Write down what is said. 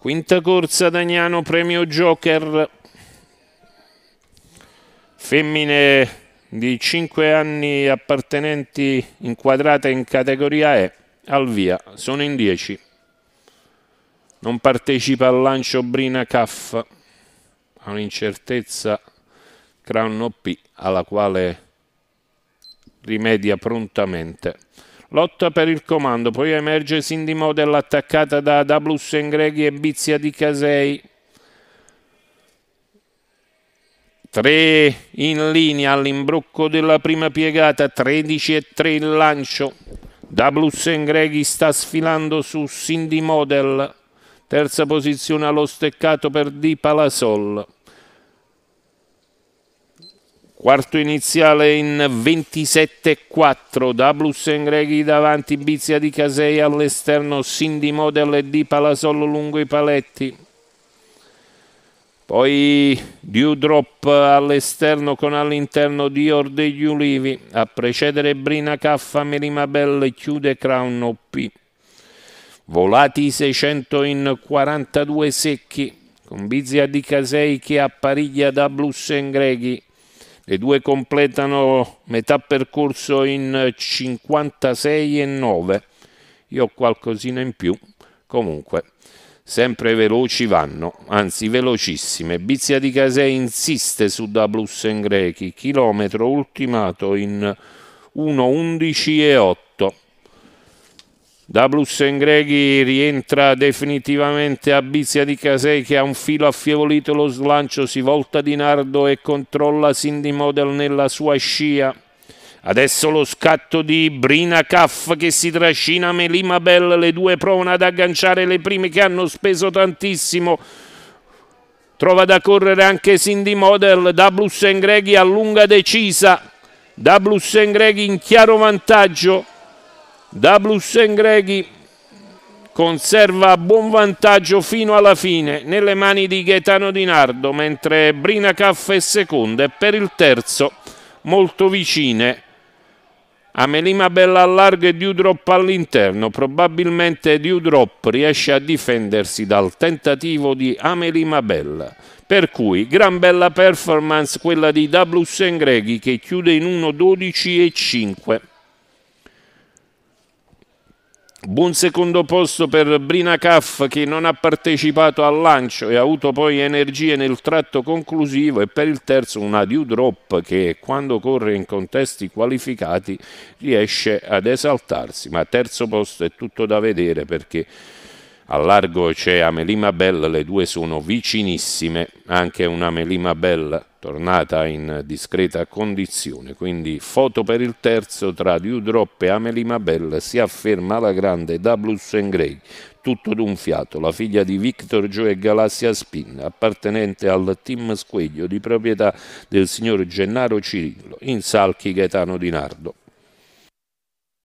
Quinta corsa Dagnano Premio Joker. Femmine di 5 anni appartenenti inquadrate in categoria E al via, sono in 10. Non partecipa al lancio Brina Caff, ha un'incertezza Crown OP alla quale rimedia prontamente. Lotta per il comando, poi emerge Cindy Model attaccata da Dablus Engreghi e Bizia di Casei. 3 in linea all'imbrocco della prima piegata, 13 e 3 il lancio. Dablus Engreghi sta sfilando su Cindy Model, terza posizione allo steccato per Di Palasol. Quarto iniziale in 27-4 da Blussengreghi davanti, Bizia di Casei all'esterno, Cindy Model e Di Palasollo lungo i paletti. Poi Dewdrop all'esterno con all'interno Dior degli Ulivi, a precedere Brina Caffa, Melima Belle, chiude Crown OP. Volati 600 in 42 secchi, con Bizia di Casei che appariglia da Blussengreghi le due completano metà percorso in 56 e 9. Io ho qualcosina in più. Comunque, sempre veloci vanno, anzi velocissime. Bizia di Casei insiste su da Blues in Grechi, chilometro ultimato in 1.11 e 8. Da Blussengreghi rientra definitivamente Abizia di Casei che ha un filo affievolito lo slancio, si volta di Nardo e controlla Cindy Model nella sua scia. Adesso lo scatto di Brina Caff che si trascina Melima Bell, le due provano ad agganciare le prime che hanno speso tantissimo. Trova da correre anche Cindy Model, da Blussengreghi a lunga decisa, da Blussengreghi in chiaro vantaggio. Dablus Engreghi conserva buon vantaggio fino alla fine nelle mani di Gaetano Di Nardo, mentre Brinacaff è seconda e per il terzo molto vicine. Amelima Bella allarga e Dewdrop all'interno, probabilmente Dewdrop riesce a difendersi dal tentativo di Amelima Bella. Per cui, gran bella performance quella di Dablus Engreghi che chiude in 1.12 e 5. Buon secondo posto per Brina Caff che non ha partecipato al lancio e ha avuto poi energie nel tratto conclusivo e per il terzo una due drop che quando corre in contesti qualificati riesce ad esaltarsi, ma terzo posto è tutto da vedere perché al largo c'è Amelima Bell, le due sono vicinissime, anche una Melima Bell tornata in discreta condizione, quindi foto per il terzo tra Dewdrop e Amelima Bell si afferma la grande da Blues and Grey, tutto d'un fiato, la figlia di Victor Joe Galassia Spin, appartenente al team Squeglio di proprietà del signor Gennaro Cirillo, in Salchi Gaetano Di Nardo.